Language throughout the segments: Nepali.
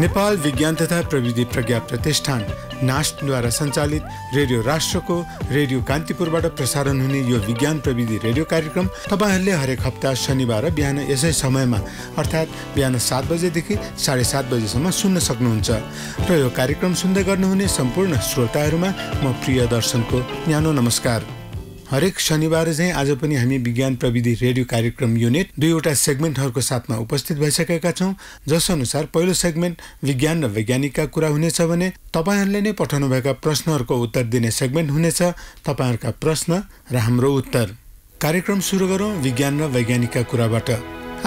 नेपाल विज्ञान तथा प्रविधि प्रज्ञा प्रतिष्ठान नास्टद्वारा सञ्चालित रेडियो राष्ट्रको रेडियो कान्तिपुरबाट प्रसारण हुने यो विज्ञान प्रविधि रेडियो कार्यक्रम तपाईँहरूले हरेक हप्ता शनिबार बिहान यसै समयमा अर्थात् बिहान सात बजेदेखि साढे सात बजेसम्म सुन्न सक्नुहुन्छ र यो कार्यक्रम सुन्दै गर्नुहुने सम्पूर्ण श्रोताहरूमा म प्रिय दर्शनको न्यानो नमस्कार हरेक शनिबार चाहिँ आज पनि हामी विज्ञान प्रविधि रेडियो कार्यक्रम युनिट दुईवटा सेगमेन्टहरूको साथमा उपस्थित भइसकेका छौँ अनुसार पहिलो सेगमेन्ट विज्ञान र वैज्ञानिकका कुरा हुनेछ भने तपाईँहरूले नै पठाउनुभएका प्रश्नहरूको उत्तर दिने सेगमेन्ट हुनेछ तपाईँहरूका प्रश्न र हाम्रो उत्तर कार्यक्रम सुरु गरौँ विज्ञान र वैज्ञानिकका कुराबाट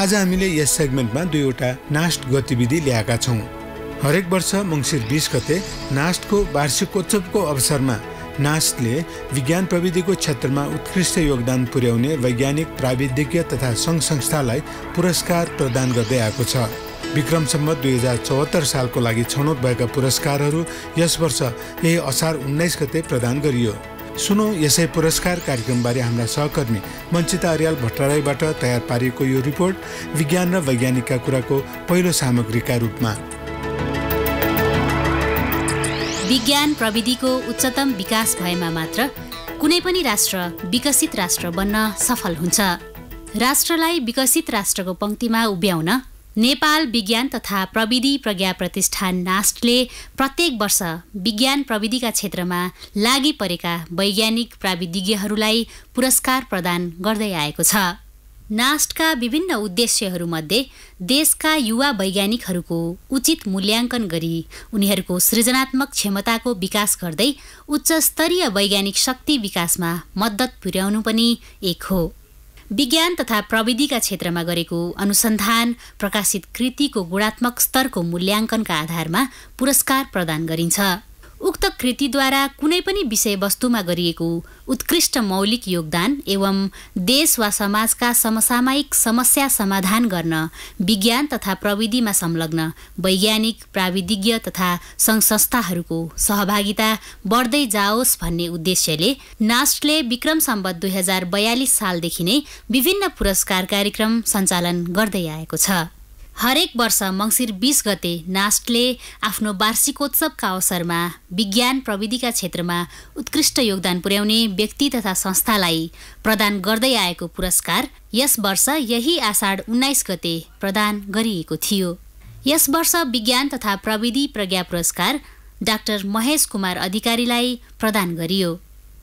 आज हामीले यस सेगमेन्टमा दुईवटा नास्ट गतिविधि ल्याएका छौँ हरेक वर्ष मङ्सिर बिस गते नास्टको वार्षिकोत्सवको अवसरमा नास्टले विज्ञान प्रविधिको क्षेत्रमा उत्कृष्ट योगदान पुर्याउने वैज्ञानिक प्राविधिज्ञ तथा सङ्घ संस्थालाई पुरस्कार प्रदान गर्दै आएको छ विक्रमसम्म दुई हजार चौहत्तर सालको लागि छनौट भएका पुरस्कारहरू यस वर्ष यही असार उन्नाइस गते प्रदान गरियो सुनौ यसै पुरस्कार कार्यक्रमबारे हाम्रा सहकर्मी मञ्चिता अर्याल भट्टराईबाट तयार पारिएको यो रिपोर्ट विज्ञान र वैज्ञानिकका कुराको पहिलो सामग्रीका रूपमा विज्ञान प्रविधिको उच्चतम विकास भएमा मात्र कुनै पनि राष्ट्र विकसित राष्ट्र बन्न सफल हुन्छ राष्ट्रलाई विकसित राष्ट्रको पङ्क्तिमा उभ्याउन नेपाल विज्ञान तथा प्रविधि प्रज्ञा प्रतिष्ठान नास्टले प्रत्येक वर्ष विज्ञान प्रविधिका क्षेत्रमा लागि परेका वैज्ञानिक प्राविधिज्ञहरूलाई पुरस्कार प्रदान गर्दै आएको छ नास्टका विभिन्न उद्देश्यहरूमध्ये देशका युवा वैज्ञानिकहरूको उचित मूल्याङ्कन गरी उनीहरूको सृजनात्मक क्षमताको विकास गर्दै उच्चस्तरीय वैज्ञानिक शक्ति विकासमा मद्दत पुर्याउनु पनि एक हो विज्ञान तथा प्रविधिका क्षेत्रमा गरेको अनुसन्धान प्रकाशित कृतिको गुणात्मक स्तरको मूल्याङ्कनका आधारमा पुरस्कार प्रदान गरिन्छ उक्त कृतिद्वारा कुनै पनि विषयवस्तुमा गरिएको उत्कृष्ट मौलिक योगदान एवं देश वा समाजका समसामयिक समस्या समाधान गर्न विज्ञान तथा प्रविधिमा संलग्न वैज्ञानिक प्राविधिज्ञ तथा सङ्घ संस्थाहरूको सहभागिता बढ्दै जाओस् भन्ने उद्देश्यले नास्टले विक्रम सम्बत दुई हजार बयालिस सालदेखि नै विभिन्न पुरस्कार कार्यक्रम सञ्चालन गर्दै आएको छ हरेक वर्ष मङ्सिर बिस गते नास्टले आफ्नो वार्षिकोत्सवका अवसरमा विज्ञान प्रविधिका क्षेत्रमा उत्कृष्ट योगदान पुर्याउने व्यक्ति तथा संस्थालाई प्रदान गर्दै आएको पुरस्कार यस वर्ष यही आषाढ उन्नाइस गते प्रदान गरिएको थियो यस वर्ष विज्ञान तथा प्रविधि प्रज्ञा पुरस्कार डाक्टर महेश कुमार अधिकारीलाई प्रदान गरियो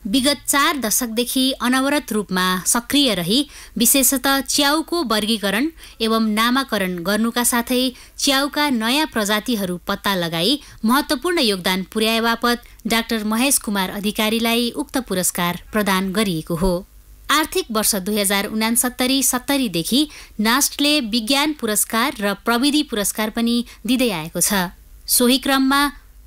विगत चार दशकदेखि अनवरत रूपमा सक्रिय रही विशेषतः च्याउको वर्गीकरण एवं नामाकरण गर्नुका साथै च्याउका नयाँ प्रजातिहरू पत्ता लगाई महत्त्वपूर्ण योगदान पुर्याए बापत डाक्टर महेश कुमार अधिकारीलाई उक्त पुरस्कार प्रदान गरिएको हो आर्थिक वर्ष दुई हजार उनासत्तरी सत्तरीदेखि नास्टले विज्ञान पुरस्कार र प्रविधि पुरस्कार पनि दिँदै आएको छ सोही क्रममा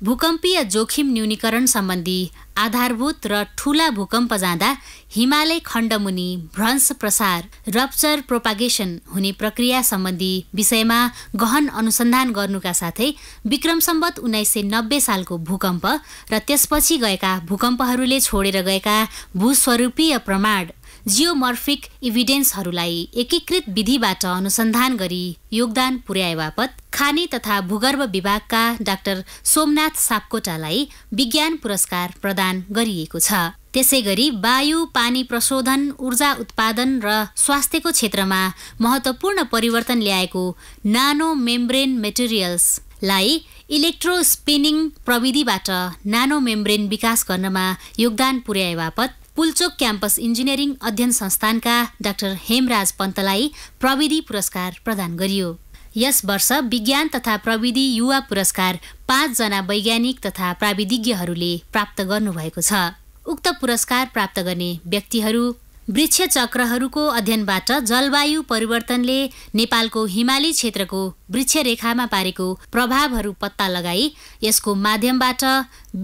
भूकम्पीय जोखिम न्यूनीकरण सम्बन्धी आधारभूत र ठुला भूकम्प जाँदा हिमालय खण्डमुनि भ्रंश प्रसार रप्चर प्रोपागेसन हुने प्रक्रिया सम्बन्धी विषयमा गहन अनुसन्धान गर्नुका साथै विक्रम सम्बत उन्नाइस सय नब्बे सालको भूकम्प र त्यसपछि गएका भूकम्पहरूले छोडेर गएका भूस्वरूपीय प्रमाण जियोमर्फिक इभिडेन्सहरूलाई एकीकृत विधिबाट अनुसन्धान गरी योगदान पुर्याए बापत खानी तथा भूगर्भ विभागका डाक्टर सोमनाथ सापकोटालाई विज्ञान पुरस्कार प्रदान गरिएको छ त्यसै गरी वायु पानी प्रशोधन ऊर्जा उत्पादन र स्वास्थ्यको क्षेत्रमा महत्त्वपूर्ण परिवर्तन ल्याएको नानो मेम्ब्रेन मेटेरियल्सलाई इलेक्ट्रो स्पिनिङ प्रविधिबाट नानो मेम्ब्रेन विकास गर्नमा योगदान पुर्याए बापत पुल्चोक क्याम्पस इन्जिनियरिङ अध्ययन संस्थानका डाक्टर हेमराज पन्तलाई प्रविधि पुरस्कार प्रदान गरियो यस वर्ष विज्ञान तथा प्रविधि युवा पुरस्कार पाँचजना वैज्ञानिक तथा प्राविधिज्ञहरूले प्राप्त गर्नुभएको छ उक्त पुरस्कार प्राप्त गर्ने व्यक्तिहरू वृक्ष चक्रहरूको अध्ययनबाट जलवायु परिवर्तनले नेपालको हिमाली क्षेत्रको वृक्षरेखामा पारेको प्रभावहरू पत्ता लगाई यसको माध्यमबाट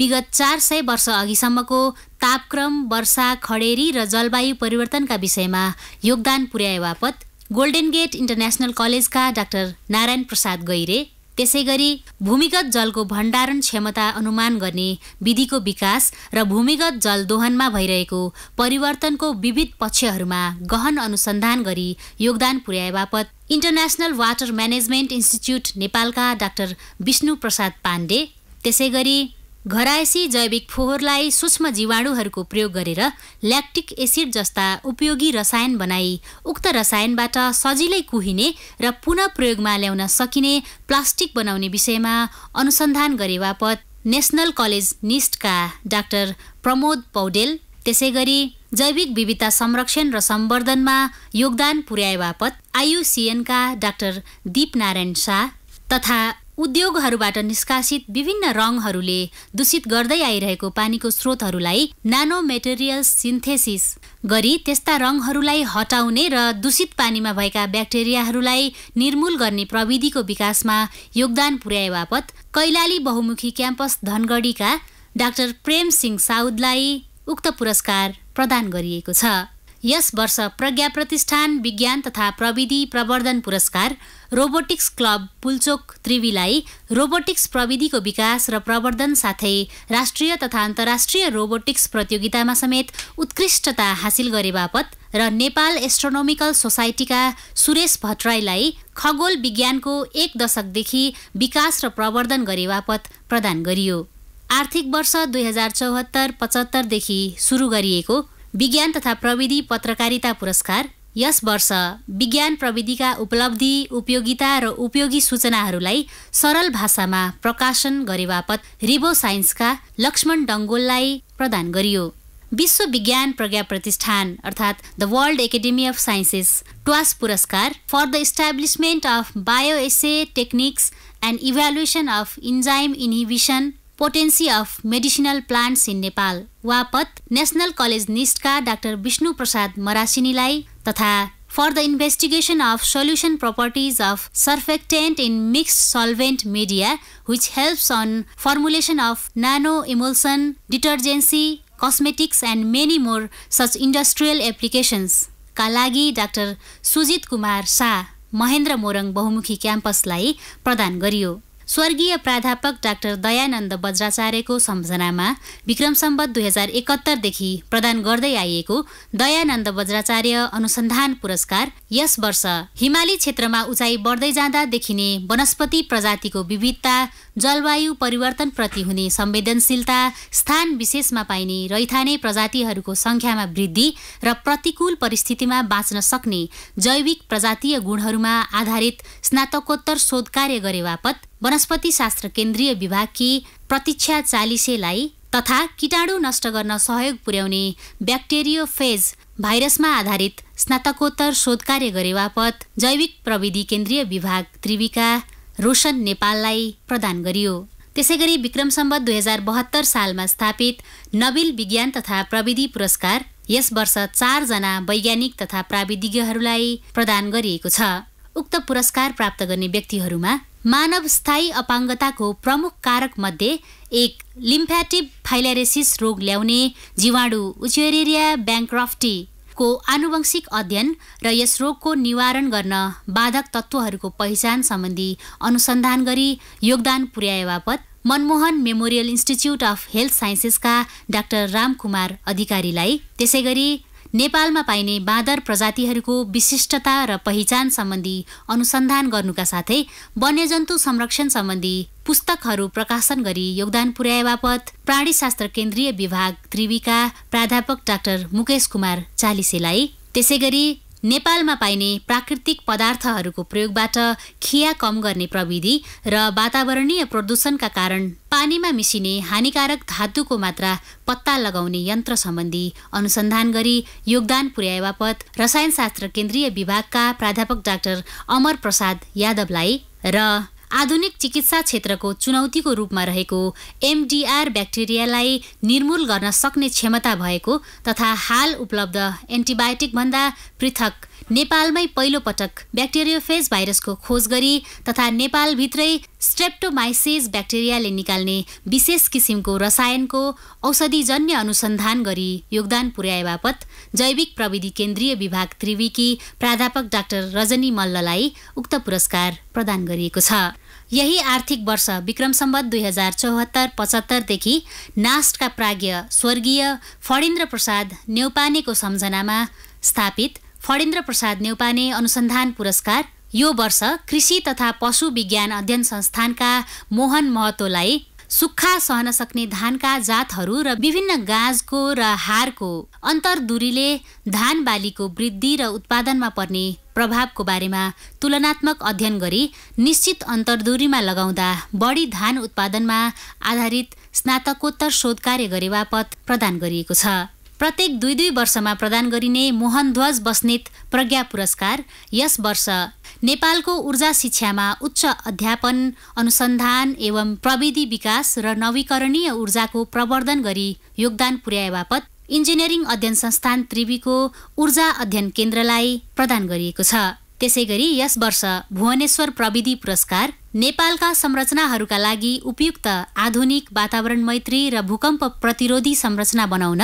विगत चार सय वर्ष अघिसम्मको तापक्रम वर्षा खडेरी र जलवायु परिवर्तनका विषयमा योगदान पुर्याए बापत गोल्डेन गेट इन्टरनेसनल कलेजका डाक्टर नारायण प्रसाद गैरे त्यसै गरी भूमिगत जलको भण्डारण क्षमता अनुमान गर्ने विधिको विकास र भूमिगत जल दोहनमा भइरहेको परिवर्तनको विविध पक्षहरूमा गहन अनुसन्धान गरी योगदान पुर्याए बापत इन्टरनेसनल वाटर म्यानेजमेन्ट इन्स्टिच्युट नेपालका डाक्टर विष्णु प्रसाद पाण्डे त्यसै गरी घरायसी जैविक फोहोरलाई सूक्ष्म जीवाणुहरूको प्रयोग गरेर ल्याक्टिक एसिड जस्ता उपयोगी रसायन बनाई उक्त रसायनबाट सजिलै कुहिने र पुनः प्रयोगमा ल्याउन सकिने प्लास्टिक बनाउने विषयमा अनुसन्धान गरे बापत नेसनल कलेज निस्टका डाक्टर प्रमोद पौडेल त्यसै गरी जैविक विविधता संरक्षण र सम्वर्धनमा योगदान पुर्याए बापत आयुसिएनका डाक्टर दीपनारायण शाह तथा उद्योगहरूबाट निष्कासित विभिन्न रङहरूले दूषित गर्दै आइरहेको पानीको स्रोतहरूलाई नानो मेटेरियल सिन्थेसिस गरी त्यस्ता रङहरूलाई हटाउने र दूषित पानीमा भएका ब्याक्टेरियाहरूलाई निर्मूल गर्ने प्रविधिको विकासमा योगदान पुर्याए बापत कैलाली बहुमुखी क्याम्पस धनगढीका डाक्टर प्रेम सिंह साउदलाई उक्त पुरस्कार प्रदान गरिएको छ यस वर्ष प्रज्ञा प्रतिष्ठान विज्ञान तथा प्रविधि प्रवर्धन पुरस्कार रोबोटिक्स क्लब पुल्चोक त्रिवीलाई रोबोटिक्स प्रविधिको विकास र प्रवर्धन साथै राष्ट्रिय तथा अन्तर्राष्ट्रिय रोबोटिक्स प्रतियोगितामा समेत उत्कृष्टता हासिल गरे बापत र नेपाल एस्ट्रोनोमिकल सोसाइटीका सुरेश भट्टराईलाई खगोल विज्ञानको एक दशकदेखि विकास र प्रवर्धन गरे बापत प्रदान गरियो आर्थिक वर्ष दुई हजार चौहत्तर पचहत्तरदेखि सुरु गरिएको विज्ञान तथा प्रविधि पत्रकारिता पुरस्कार यस वर्ष विज्ञान प्रविधिका उपलब्धि उपयोगिता र उपयोगी सूचनाहरूलाई सरल भाषामा प्रकाशन गरे रिबो साइन्सका लक्ष्मण डङ्गोललाई प्रदान गरियो विश्व विज्ञान प्रज्ञा प्रतिष्ठान अर्थात् the world academy of sciences TWAS पुरस्कार for the establishment of bio assay techniques and evaluation of enzyme inhibition potency of medicinal plants in Nepal वापत नेसनल कलेज निस्टका डाक्टर विष्णु प्रसाद मरासिनीलाई तथा for the investigation of solution properties of surfactant in mix solvent media which helps on formulation of nano emulsion detergency cosmetics and many more such industrial एप्लिकेसन्सका लागि डाक्टर सुजित कुमार शाह महेन्द्र मोरङ बहुमुखी क्याम्पसलाई प्रदान गरियो स्वर्गीय प्राध्यापक डाक्टर दयानन्द वज्राचार्यको सम्झनामा विक्रम सम्बत दुई हजार एकहत्तरदेखि प्रदान गर्दै आइएको दयानन्द वज्राचार्य अनुसन्धान पुरस्कार यस वर्ष हिमाली क्षेत्रमा उचाइ बढ्दै जाँदा देखिने वनस्पति प्रजातिको विविधता जलवायु परिवर्तनप्रति हुने संवेदनशीलता स्थान विशेषमा पाइने रैथाने प्रजातिहरूको सङ्ख्यामा वृद्धि र प्रतिकूल परिस्थितिमा बाँच्न सक्ने जैविक प्रजातीय गुणहरूमा आधारित स्नातकोत्तर शोध कार्य गरे बापत वनस्पति शास्त्र केन्द्रीय विभागकी प्रतीक्षा चालिसेलाई तथा किटाणु नष्ट गर्न सहयोग पुर्याउने ब्याक्टेरियो फेज भाइरसमा आधारित स्नातकोत्तर शोध कार्य बापत जैविक प्रविधि केन्द्रीय विभाग त्रिविका रोशन नेपाललाई प्रदान गरियो त्यसै गरी विक्रम सम्बत दुई हजार बहत्तर सालमा स्थापित नबिल विज्ञान तथा प्रविधि पुरस्कार यस वर्ष चारजना वैज्ञानिक तथा प्राविधिज्ञहरूलाई प्रदान गरिएको छ उक्त पुरस्कार प्राप्त गर्ने व्यक्तिहरूमा मानव स्थायी अपाङ्गताको प्रमुख कारक मध्ये एक लिम्फ्याटिभ फाइलेरेसिस रोग ल्याउने जीवाणु उचेरेरिया ब्याङ्क्रफ्टी को आनुवंशिक अध्ययन र यस रोगको निवारण गर्न बाधक तत्त्वहरूको पहिचान सम्बन्धी अनुसन्धान गरी योगदान पुर्याए बापत Manmohan memorial institute of health साइन्सेसका डाक्टर रामकुमार अधिकारीलाई त्यसै गरी नेपालमा पाइने बाँदर प्रजातिहरूको विशिष्टता र पहिचान सम्बन्धी अनुसन्धान गर्नुका साथै वन्यजन्तु संरक्षण सम्बन्धी पुस्तकहरू प्रकाशन गरी योगदान पुर्याए बापत प्राणीशास्त्र केन्द्रीय विभाग त्रिवीका प्राध्यापक डाक्टर मुकेश कुमार चालिसेलाई त्यसै गरी नेपालमा पाइने प्राकृतिक पदार्थहरूको प्रयोगबाट खिया कम गर्ने प्रविधि र वातावरणीय प्रदूषणका कारण पानीमा मिसिने हानिकारक धातुको मात्रा पत्ता लगाउने यन्त्र सम्बन्धी अनुसन्धान गरी योगदान पुर्याए बापत रसायनशास्त्र केन्द्रीय विभागका प्राध्यापक डाक्टर अमर प्रसाद यादवलाई र आधुनिक चिकित्सा क्षेत्रको चुनौतीको रूपमा रहेको एमडिआर ब्याक्टेरियालाई निर्मूल गर्न सक्ने क्षमता भएको तथा हाल उपलब्ध एन्टिबायोटिकभन्दा पृथक नेपालमै पहिलो पहिलोपटक ब्याक्टेरियोफेज भाइरसको खोज गरी तथा नेपालभित्रै स्ट्रेप्टोमाइसिस ब्याक्टेरियाले निकाल्ने विशेष किसिमको रसायनको औषधिजन्य अनुसन्धान गरी योगदान पुर्याए बापत जैविक प्रविधि केन्द्रीय विभाग त्रिविकी प्राध्यापक डाक्टर रजनी मल्ललाई उक्त पुरस्कार प्रदान गरिएको छ यही आर्थिक वर्ष विक्रम सम्बत दुई हजार चौहत्तर पचहत्तरदेखि नास्टका प्राज्ञ स्वर्गीय फणेन्द्र प्रसाद नेौपानेको सम्झनामा स्थापित फडेन्द्र प्रसाद नेउपाने अनुसन्धान पुरस्कार यो वर्ष कृषि तथा पशु विज्ञान अध्ययन संस्थानका मोहन महतोलाई सुक्खा सहन सक्ने धानका जातहरू र विभिन्न गाजको र हारको अन्तरदुरीले धान बालीको वृद्धि र उत्पादनमा पर्ने प्रभावको बारेमा तुलनात्मक अध्ययन गरी निश्चित अन्तरदुरीमा लगाउँदा बढी धान उत्पादनमा आधारित स्नातकोत्तर शोध कार्य गरे बापत प्रदान गरिएको छ प्रत्येक दुई दुई वर्षमा प्रदान गरिने मोहनध्वज बस्नेत प्रज्ञा पुरस्कार यस वर्ष नेपालको ऊर्जा शिक्षामा उच्च अध्यापन अनुसन्धान एवं प्रविधि विकास र नवीकरणीय ऊर्जाको प्रवर्धन गरी योगदान पुर्याए बापत इन्जिनियरिङ अध्ययन संस्थान त्रिवीको ऊर्जा अध्ययन केन्द्रलाई प्रदान गरिएको छ त्यसै गरी यस वर्ष भुवनेश्वर प्रविधि पुरस्कार नेपालका संरचनाहरूका लागि उपयुक्त आधुनिक वातावरण मैत्री र भूकम्प प्रतिरोधी संरचना बनाउन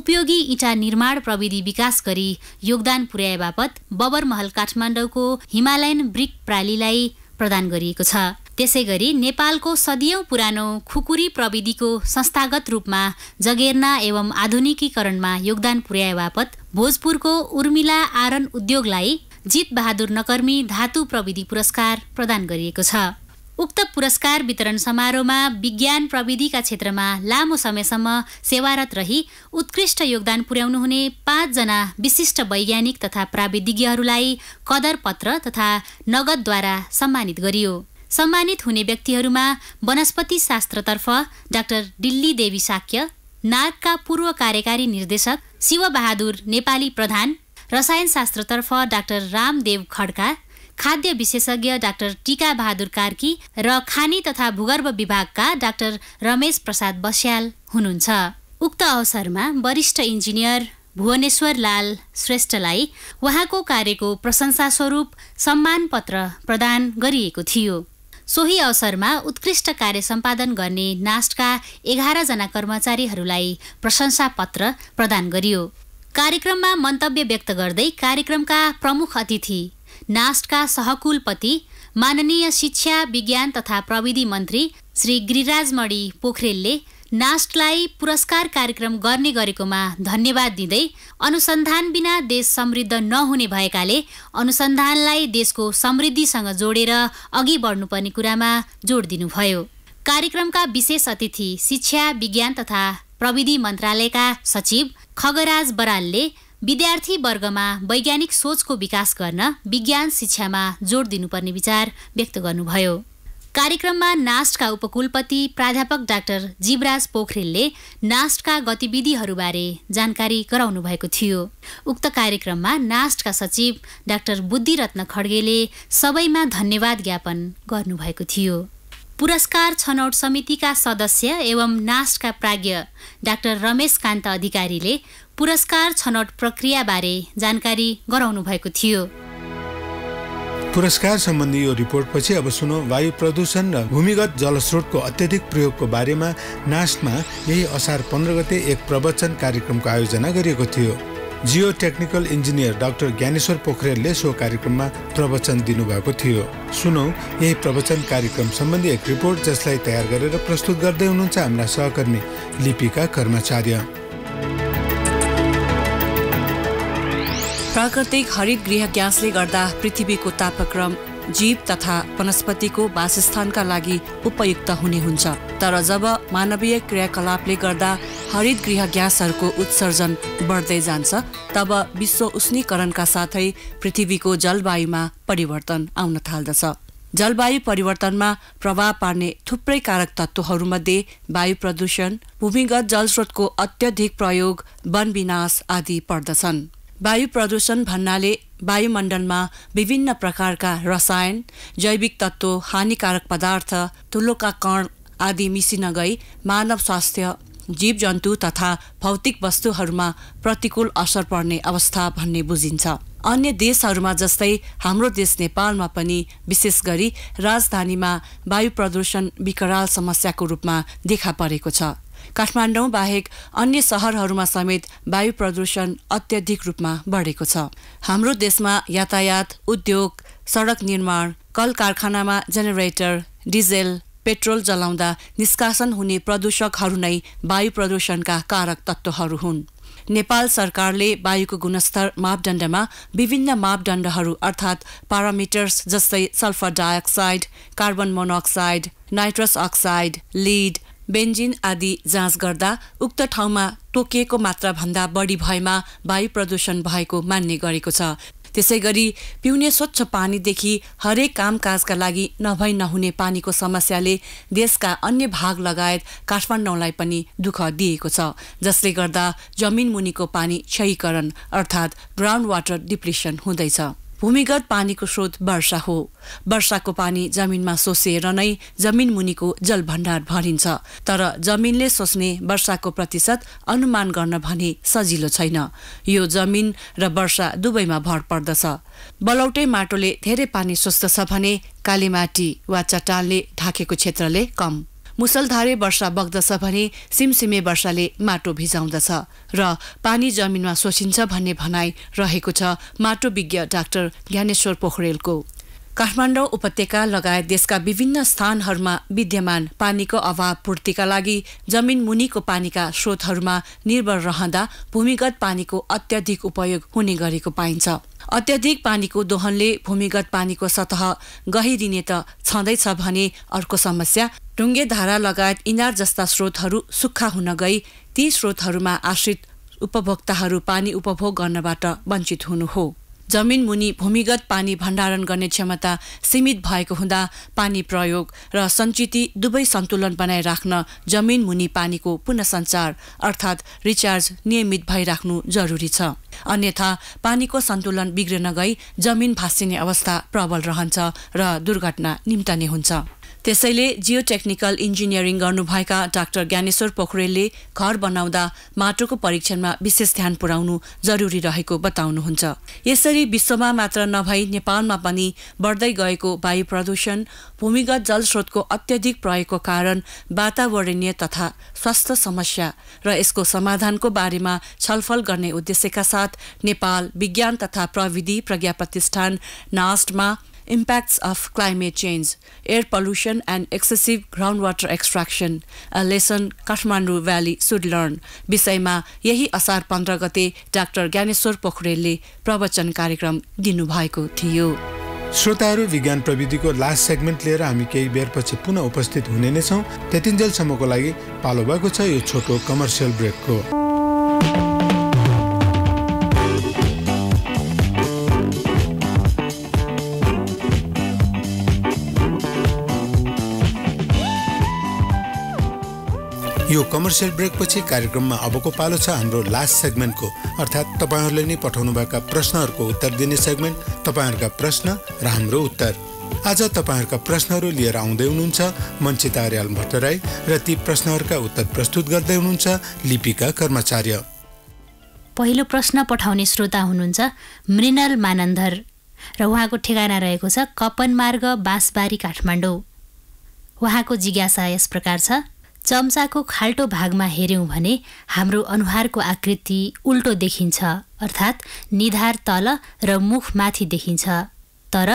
उपयोगी इँटा निर्माण प्रविधि विकास गरी योगदान पुर्याए बापत बबर काठमाडौँको हिमालयन ब्रिक प्रालीलाई प्रदान गरिएको छ त्यसै गरी नेपालको सदियौँ पुरानो खुकुरी प्रविधिको संस्थागत रूपमा जगेर्ना एवं आधुनिकीकरणमा योगदान पुर्याए बापत भोजपुरको उर्मिला आरन उद्योगलाई जित बहादुर नकर्मी धातु प्रविधि पुरस्कार प्रदान गरिएको छ उक्त पुरस्कार वितरण समारोहमा विज्ञान प्रविधिका क्षेत्रमा लामो समयसम्म सेवारत रही उत्कृष्ट योगदान पुर्याउनुहुने पाँचजना विशिष्ट वैज्ञानिक तथा प्राविधिज्ञहरूलाई कदरपत्र तथा नगदद्वारा सम्मानित गरियो सम्मानित हुने व्यक्तिहरूमा वनस्पति शास्त्रतर्फ डाक्टर दिल्ली देवी साक्य नागका पूर्व कार्यकारी निर्देशक शिवबहादुर नेपाली प्रधान रसायनशास्त्रतर्फ डाक्टर रामदेव खड्का खाद्य विशेषज्ञ डाक्टर टिका बहादुर कार्की र खानी तथा भूगर्भ विभागका डाक्टर रमेश प्रसाद बस्याल हुनुहुन्छ उक्त अवसरमा वरिष्ठ इन्जिनियर भुवनेश्वर लाल श्रेष्ठलाई उहाँको कार्यको प्रशंसा स्वरूप सम्मान पत्र प्रदान गरिएको थियो सोही अवसरमा उत्कृष्ट कार्य सम्पादन गर्ने नास्टका एघारजना कर्मचारीहरूलाई प्रशंसा पत्र प्रदान गरियो कार्यक्रममा मन्तव्य व्यक्त गर्दै कार्यक्रमका प्रमुख अतिथि नास्टका सहकुलपति माननीय शिक्षा विज्ञान तथा प्रविधि मन्त्री श्री गिरिराजमणि पोखरेलले नास्टलाई पुरस्कार कार्यक्रम गर्ने गरेकोमा धन्यवाद दिँदै अनुसन्धान बिना देश समृद्ध नहुने भएकाले अनुसन्धानलाई देशको समृद्धिसँग जोडेर अघि बढ्नुपर्ने कुरामा जोड दिनुभयो कार्यक्रमका विशेष अतिथि शिक्षा विज्ञान तथा प्रविधि मन्त्रालयका सचिव खगराज बरालले विद्यार्थी वर्गमा वैज्ञानिक सोचको विकास गर्न विज्ञान शिक्षामा जोड दिनुपर्ने विचार व्यक्त गर्नुभयो कार्यक्रममा नास्टका उपकुलपति प्राध्यापक डाक्टर जीवराज पोखरेलले नास्टका गतिविधिहरूबारे जानकारी गराउनु भएको थियो उक्त कार्यक्रममा नास्टका सचिव डाक्टर बुद्धिरत्न खड्गेले सबैमा धन्यवाद ज्ञापन गर्नुभएको थियो पुरस्कार छनौट समितिका सदस्य एवं नास्टका प्राज्ञ डाक्टर रमेश कान्त अधिकारीले पुरस्कार छनौट प्रक्रियाबारे जानकारी गराउनु भएको थियो पुरस्कार सम्बन्धी यो रिपोर्टपछि अब सुनौ वायु प्रदूषण र भूमिगत जलस्रोतको अत्यधिक प्रयोगको बारेमा नास्टमा यही असार पन्ध्र गते एक प्रवचन कार्यक्रमको आयोजना गरिएको थियो geo technical engineer doctor Gyaneshwar पोखरेलले सो कार्यक्रममा प्रवचन दिनुभएको थियो सुनौ यही प्रवचन कार्यक्रम सम्बन्धी एक रिपोर्ट जसलाई तयार गरेर प्रस्तुत गर्दै हुनुहुन्छ हाम्रा सहकर्मी लिपिका कर्माचार्य प्राकृतिक हरित गृह ग्यासले गर्दा पृथ्वीको तापक्रम जीव तथा वनस्पतिको वासस्थानका लागि उपयुक्त हुने हुन्छ तर जब मानवीय क्रियाकलापले गर्दा हरित गृह ग्यासहरूको उत्सर्जन बढ्दै जान्छ तब विश्व उष्णीकरणका साथै पृथ्वीको जलवायुमा परिवर्तन आउन थाल्दछ जलवायु परिवर्तनमा प्रभाव पार्ने थुप्रै कारक तत्त्वहरूमध्ये वायु प्रदूषण भूमिगत जलस्रोतको अत्यधिक प्रयोग वन विनाश आदि पर्दछन् वायु प्रदूषण भन्नाले वायुमण्डलमा विभिन्न प्रकारका रसायन जैविक तत्त्व हानिकारक पदार्थ तुलोका कण आदि मिसिन गई मानव स्वास्थ्य जीव जन्तु तथा भौतिक वस्तुहरूमा प्रतिकूल असर पर्ने अवस्था भन्ने बुझिन्छ अन्य देशहरूमा जस्तै हाम्रो देश नेपालमा पनि विशेष गरी राजधानीमा वायु प्रदूषण विकराल समस्याको रूपमा देखा परेको छ काठमाडौँ बाहेक अन्य सहरहरूमा समेत वायु प्रदूषण अत्याधिक रूपमा बढेको छ हाम्रो देशमा यातायात उद्योग सडक निर्माण कल कारखानामा जेनेरेटर डिजेल पेट्रोल जलाउँदा निष्कासन हुने प्रदूषकहरू नै वायु प्रदूषणका कारक तत्त्वहरू हुन् नेपाल सरकारले वायुको गुणस्तर मापदण्डमा विभिन्न मापदण्डहरू अर्थात् पारामिटर्स जस्तै sulphur dioxide carbon monoxide nitrous oxide lead benzene आदि जाँच गर्दा उक्त ठाउँमा तोकिएको मात्राभन्दा बढी भएमा वायु प्रदूषण भएको मान्ने गरेको छ त्यसै गरी पिउने स्वच्छ पानीदेखि हरेक कामकाजका लागि नभई नहुने पानीको समस्याले देशका अन्य भाग लगायत काठमाडौँलाई पनि दुःख दिएको छ जसले गर्दा जमिन मुनिको पानी क्षयीकरण अर्थात् ग्राउन्ड वाटर डिप्रेसन हुँदैछ भूमिगत पानीको स्रोत वर्षा हो वर्षाको पानी जमिनमा सोसिएर नै जमिन मुनिको जल भण्डार भरिन्छ तर जमिनले सोच्ने वर्षाको प्रतिशत अनुमान गर्न भने सजिलो छैन यो जमिन र वर्षा दुवैमा भर पर्दछ बलौटे माटोले धेरै पानी सोच्दछ भने कालीमाटी वा चट्टानले ढाकेको क्षेत्रले कम मुसलधारे वर्षा बग्दछ भने सिमसिमे वर्षाले माटो भिजाउँदछ र पानी जमिनमा शोषिन्छ भन्ने भनाइ रहेको छ माटो विज्ञ डाक्टर ज्ञानेश्वर पोखरेलको काठमाडौँ उपत्यका लगायत देशका विभिन्न स्थानहरूमा विद्यमान पानीको अभाव पूर्तिका लागि जमिन मुनिको पानीका स्रोतहरूमा निर्भर रहँदा भूमिगत पानीको अत्यधिक उपयोग हुने गरेको पाइन्छ अत्यधिक पानीको दोहनले भूमिगत पानीको सतह गहिरिने त छँदैछ भने अर्को समस्या ढुङ्गे धारा लगायत इनार जस्ता स्रोतहरू सुक्खा हुन गई ती स्रोतहरूमा आश्रित उपभोक्ताहरू पानी उपभोग गर्नबाट वञ्चित हुनु हो जमिन मुनि भूमिगत पानी भण्डारण गर्ने क्षमता सीमित भएको हुँदा पानी प्रयोग र सञ्चिति दुवै सन्तुलन बनाइराख्न जमिन मुनि पानीको पुनसञ्चार अर्थात् रिचार्ज नियमित भइराख्नु जरुरी छ अन्यथा पानीको सन्तुलन बिग्रिन गई जमिन भाँसिने अवस्था प्रबल रहन्छ र दुर्घटना निम्तने हुन्छ त्यसैले जियो टेक्निकल इन्जिनियरिङ गर्नुभएका डाक्टर ज्ञानेश्वर पोखरेलले घर बनाउँदा माटोको परीक्षणमा विशेष ध्यान पुर्याउनु जरुरी रहेको बताउनुहुन्छ यसरी विश्वमा मात्र नभई नेपालमा पनि बढ्दै गएको वायु प्रदूषण भूमिगत जल स्रोतको अत्यधिक प्रयोगको कारण वातावरणीय तथा स्वास्थ्य समस्या र यसको समाधानको बारेमा छलफल गर्ने उद्देश्यका साथ नेपाल विज्ञान तथा प्रविधि प्रज्ञा प्रतिष्ठान नास्टमा impacts of climate change air pollution and excessive ground water extraction a lesson Kathmandu valley should learn विषयमा यही असार पन्ध्र गते डाक्टर ज्ञानेश्वर पोखरेलले प्रवचन कार्यक्रम दिनुभएको थियो श्रोताहरू विज्ञान प्रविधिको लास्ट सेगमेन्ट लिएर हामी केही बेरपछि पुनः उपस्थित हुने नै छौँ त्यतिन्जेलसम्मको लागि पालो भएको छ यो छोटो कमर्सियल ब्रेकको यो कमर्सियल ब्रेकपछि कार्यक्रममा अबको पालो छ हाम्रो लास्ट सेगमेन्टको अर्थात् तपाईँहरूले नै पठाउनुभएका प्रश्नहरूको उत्तर दिने सेगमेन्ट तपाईँहरूका प्रश्न र हाम्रो उत्तर आज तपाईँहरूका प्रश्नहरू लिएर आउँदै हुनुहुन्छ मञ्चिता अर्याल भट्टराई र ती प्रश्नहरूका उत्तर प्रस्तुत गर्दै हुनुहुन्छ लिपिका कर्मचार्य पहिलो प्रश्न पठाउने श्रोता हुनुहुन्छ मृणाल मानन्धर र उहाँको ठेगाना रहेको छ कपन मार्ग बाँसबारी काठमाडौँ उहाँको जिज्ञासा यस प्रकार छ चम्चाको खाल्टो भागमा हेऱ्यौँ भने हाम्रो अनुहारको आकृति उल्टो देखिन्छ अर्थात् निधार तल र मुख माथि देखिन्छ तर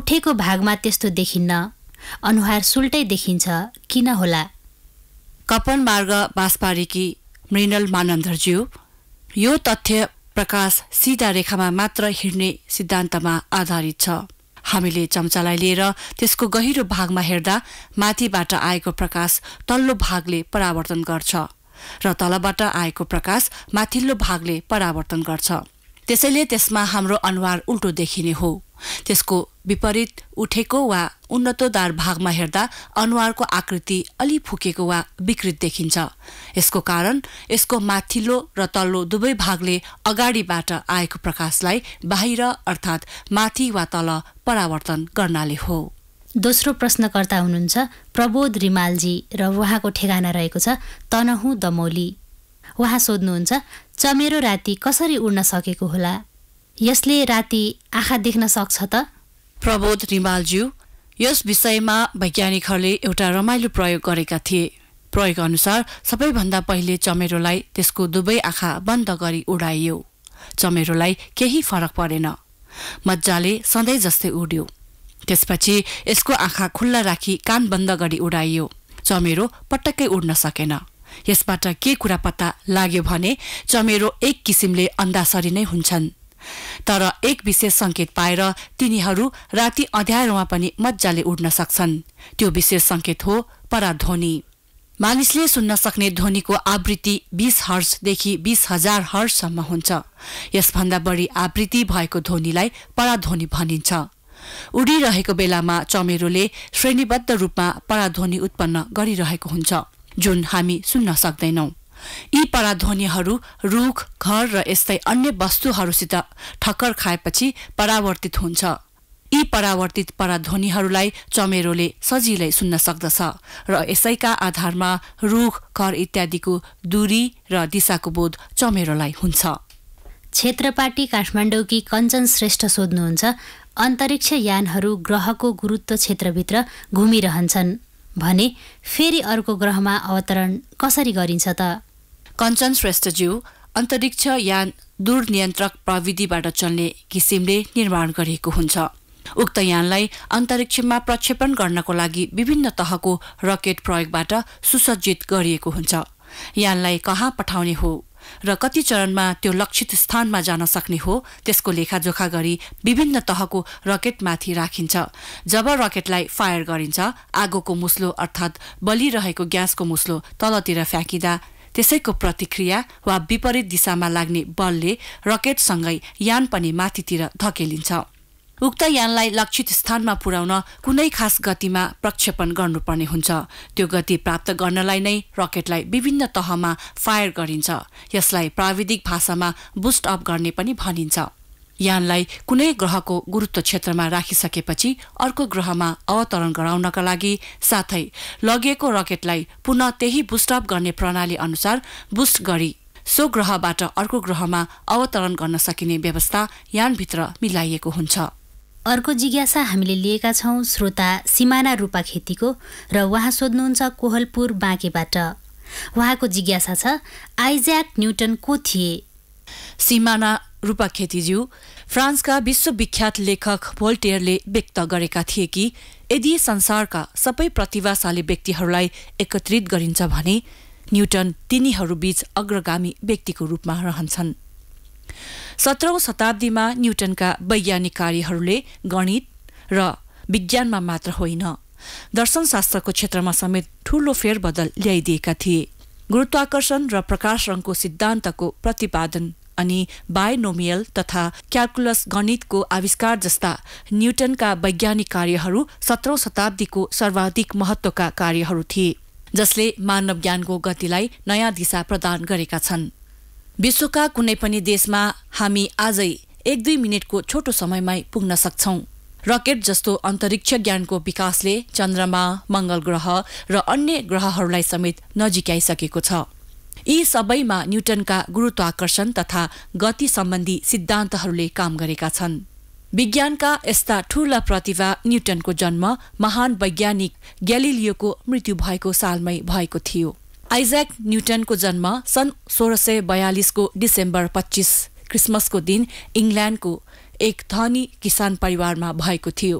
उठेको भागमा त्यस्तो देखिन्न अनुहार सुल्टै देखिन्छ किन होला कपन मार्ग बाँसपारीकी मृणल मानन्दरज्यू यो तथ्य प्रकाश सिधा रेखामा मात्र हिँड्ने सिद्धान्तमा आधारित छ हामीले चम्चालाई लिएर त्यसको गहिरो भागमा हेर्दा माथिबाट आएको प्रकाश तल्लो भागले परावर्तन गर्छ र तलबाट आएको प्रकाश माथिल्लो भागले परावर्तन गर्छ त्यसैले त्यसमा हाम्रो अनुहार उल्टो देखिने हो त्यसको विपरीत उठेको वा उन्नतोदार भागमा हेर्दा अनुहारको आकृति अलि फुकेको वा विकृत देखिन्छ यसको कारण यसको माथिल्लो र तल्लो दुवै भागले अगाडिबाट आएको प्रकाशलाई बाहिर अर्थात् माथि वा तल परावर्तन गर्नाले हो दोस्रो प्रश्नकर्ता हुनुहुन्छ प्रबोध रिमालजी र उहाँको ठेगाना रहेको छ तनहुँ दमौली उहाँ सोध्नुहुन्छ चमेरो राति कसरी उड्न सकेको होला यसले राति आँखा देख्न सक्छ त प्रबोध रिमालज्यू यस विषयमा वैज्ञानिकहरूले एउटा रमाइलो प्रयोग गरेका थिए प्रयोग अनुसार सबैभन्दा पहिले चमेरोलाई त्यसको दुवै आँखा बन्द गरी उडाइयो चमेरोलाई केही फरक परेन मजाले सधैँ जस्तै उड्यो त्यसपछि यसको आँखा खुल्ला राखी कान बन्द गरी उडाइयो चमेरो पटक्कै उड्न सकेन यसबाट के कुरा पत्ता लाग्यो भने चमेरो एक किसिमले अन्धासरी नै हुन्छन् तर एक विशेष संकेत पाएर तिनीहरू राति अँध्यारोमा पनि मजाले उड्न सक्छन् त्यो विशेष संकेत हो पराध्वनि मानिसले सुन्न सक्ने ध्वनिको आवृत्ति बीस हर्सदेखि बीस हजार हर्ससम्म हुन्छ यसभन्दा बढी आवृत्ति भएको ध्वनिलाई पराध्वनि भनिन्छ उडिरहेको बेलामा चमेरोले श्रेणीबद्ध रूपमा पराध्वनि उत्पन्न गरिरहेको हुन्छ जुन हामी सुन्न सक्दैनौँ यी पराध्वनिहरू रुख घर र यस्तै अन्य वस्तुहरूसित ठक्कर खाएपछि परावर्तित हुन्छ यी परावर्तित पराध्वनिहरूलाई चमेरोले सजिलै सुन्न सक्दछ र यसैका आधारमा रुख घर इत्यादिको दूरी र दिशाको बोध चमेरोलाई हुन्छ क्षेत्रपाटी काठमाडौँकी कञ्चन श्रेष्ठ सोध्नुहुन्छ अन्तरिक्ष यानहरू ग्रहको गुरुत्व क्षेत्रभित्र घुमिरहन्छन् भने फेरि अर्को ग्रहमा अवतरण कसरी गरिन्छ त कञ्चन श्रेष्ठज्यू अन्तरिक्ष यान नियन्त्रक प्रविधिबाट चल्ने किसिमले निर्माण गरिएको हुन्छ उक्त यानलाई अन्तरिक्षमा प्रक्षेपण गर्नको लागि विभिन्न तहको रकेट प्रयोगबाट सुसज्जित गरिएको हुन्छ यानलाई कहाँ पठाउने हो र कति चरणमा त्यो लक्षित स्थानमा जान सक्ने हो त्यसको लेखाजोखा गरी विभिन्न तहको रकेटमाथि राखिन्छ जब रकेटलाई फायर गरिन्छ आगोको मुस्लो अर्थात् बलिरहेको ग्यासको मुस्लो तलतिर फ्याँकिँदा त्यसैको प्रतिक्रिया वा विपरीत दिशामा लाग्ने बलले रकेटसँगै यान पनि माथितिर धकेलिन्छ उक्त यानलाई लक्षित स्थानमा पुर्याउन कुनै खास गतिमा प्रक्षेपण गर्नुपर्ने हुन्छ त्यो गति प्राप्त गर्नलाई नै रकेटलाई विभिन्न तहमा फायर गरिन्छ यसलाई प्राविधिक भाषामा बुस्ट अप गर्ने पनि भनिन्छ यानलाई कुनै ग्रहको गुरुत्व क्षेत्रमा राखिसकेपछि अर्को ग्रहमा अवतरण गराउनका लागि साथै लगिएको रकेटलाई पुनः त्यही बुस्टअप गर्ने प्रणाली अनुसार बुस्ट गरी सो ग्रहबाट अर्को ग्रहमा अवतरण गर्न सकिने व्यवस्था यानभित्र मिलाइएको हुन्छ अर्को जिज्ञासा हामीले लिएका छौँ श्रोता सिमाना रूपा खेतीको र उहाँ सोध्नुहुन्छ कोहलपुर बाँकेबाट उहाँको जिज्ञासा छ आइज्याक न्युटन को थिए सिमाना रूपा खेतीज्यू फ्रान्सका विश्वविख्यात लेखक भोल्टेयरले व्यक्त गरेका थिए कि यदि संसारका सबै प्रतिभाशाली व्यक्तिहरूलाई एकत्रित गरिन्छ भने न्युटन तिनीहरूबीच अग्रगामी व्यक्तिको रूपमा रहन्छन् सत्रौं शताब्दीमा न्युटनका वैज्ञानिक कार्यहरूले गणित र विज्ञानमा मात्र होइन दर्शनशास्त्रको क्षेत्रमा समेत ठूलो फेरबदल ल्याइदिएका थिए गुरुत्वाकर्षण र प्रकाश रङको सिद्धान्तको प्रतिपादन अनि बायोनोमियल तथा क्यालकुलस गणितको आविष्कार जस्ता न्यूटनका वैज्ञानिक कार्यहरू सत्रौं शताब्दीको सर्वाधिक महत्त्वका कार्यहरू थिए जसले मानव ज्ञानको गतिलाई नयाँ दिशा प्रदान गरेका छन् विश्वका कुनै पनि देशमा हामी आजै एक दुई मिनटको छोटो समयमै पुग्न सक्छौँ रकेट जस्तो अन्तरिक्ष ज्ञानको विकासले चन्द्रमा मंगल ग्रह र अन्य ग्रहहरूलाई समेत नजिकाइसकेको छ यी सबैमा न्युटनका गुरुत्वाकर्षण तथा गति सम्बन्धी सिद्धान्तहरूले काम गरेका छन् विज्ञानका यस्ता ठूला प्रतिभा न्युटनको जन्म महान वैज्ञानिक ग्यालिलियोको मृत्यु भएको सालमै भएको थियो आइज्याक न्युटनको जन्म सन् सोह्र सय बयालिसको डिसेम्बर पच्चिस क्रिसमसको दिन इङ्ल्यान्डको एक धनी किसान परिवारमा भएको थियो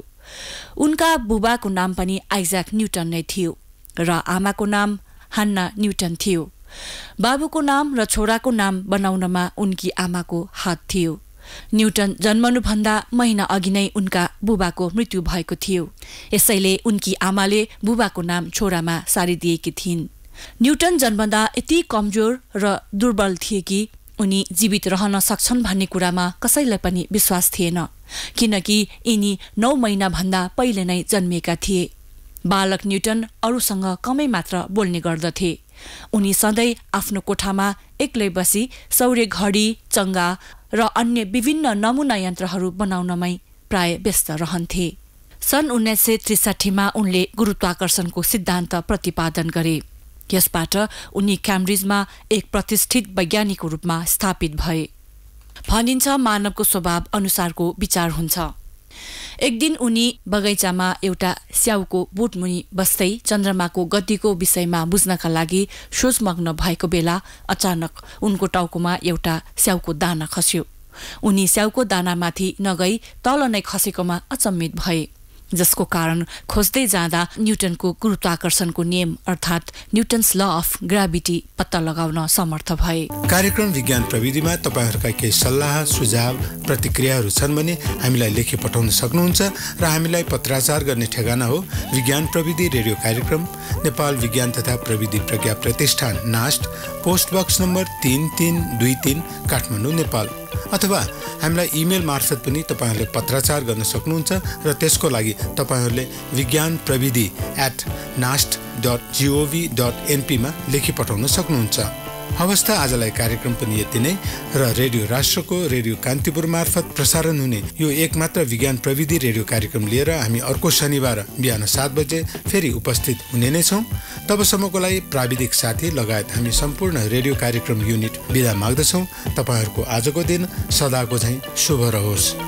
उनका बुबाको नाम पनि आइज्याक न्युटन नै थियो र आमाको नाम हान्ना न्युटन थियो बाबुको नाम र छोराको नाम बनाउनमा उनकी आमाको हात थियो न्युटन जन्मनुभन्दा महिना अघि नै उनका बुबाको मृत्यु भएको थियो यसैले उनकी आमाले बुबाको नाम छोरामा सारिदिएकी थिइन् न्युटन जन्मदा यति कमजोर र दुर्बल थिए कि उनी जीवित रहन सक्छन् भन्ने कुरामा कसैलाई पनि विश्वास थिएन किनकि यिनी नौ महिनाभन्दा पहिले नै जन्मिएका थिए बालक न्युटन अरूसँग कमै मात्र बोल्ने गर्दथे उनी सधैँ आफ्नो कोठामा एक्लै बसी सौर्य घडी चङ्गा र अन्य विभिन्न नमुना यन्त्रहरू बनाउनमै प्राय व्यस्त रहन्थे सन् उन्नाइस सय त्रिसाठीमा उनले गुरुत्वाकर्षणको सिद्धान्त प्रतिपादन गरे यसबाट उनी क्याम्ब्रिजमा एक प्रतिष्ठित वैज्ञानिकको रूपमा स्थापित भए भनिन्छ मानवको स्वभाव अनुसारको विचार हुन्छ एक दिन उनी बगैँचामा एउटा स्याउको बुटमुनि बस्दै चन्द्रमाको गतिको विषयमा बुझ्नका लागि सोचमग्न भएको बेला अचानक उनको टाउकोमा एउटा स्याउको दाना खस्यो उनी स्याउको दानामाथि नगई तल नै खसेकोमा अचम्मित भए जसको कारण खोज्दै जाँदा न्युटनको गुरुत्वाकर्षणको नियम अर्थात् न्युटन्स ल अफ ग्राभिटी पत्ता लगाउन समर्थ भए कार्यक्रम विज्ञान प्रविधिमा तपाईँहरूका केही सल्लाह सुझाव प्रतिक्रियाहरू छन् भने हामीलाई लेखे पठाउन सक्नुहुन्छ र हामीलाई पत्राचार गर्ने ठेगाना हो विज्ञान प्रविधि रेडियो कार्यक्रम नेपाल विज्ञान तथा प्रविधि प्रज्ञा प्रतिष्ठान नास्ट पोस्ट बक्स नम्बर तिन तिन दुई तिन काठमाडौँ नेपाल अथवा हामीलाई इमेल मार्फत पनि तपाईँहरूले पत्राचार गर्न सक्नुहुन्छ र त्यसको लागि तपाईँहरूले विज्ञान प्रविधि at NAST dot GOV dot एनपीमा लेखी पठाउन सक्नुहुन्छ हवस् त आजलाई कार्यक्रम पनि यति नै र रेडियो राष्ट्रको रेडियो कान्तिपुर मार्फत प्रसारण हुने यो एकमात्र विज्ञान प्रविधि रेडियो कार्यक्रम लिएर हामी अर्को शनिबार बिहान सात बजे फेरि उपस्थित हुने नै छौँ तबसम्मको लागि प्राविधिक साथी लगायत हामी सम्पूर्ण रेडियो कार्यक्रम युनिट बिदा माग्दछौँ तपाईँहरूको आजको दिन सदाको झैँ शुभ रहोस्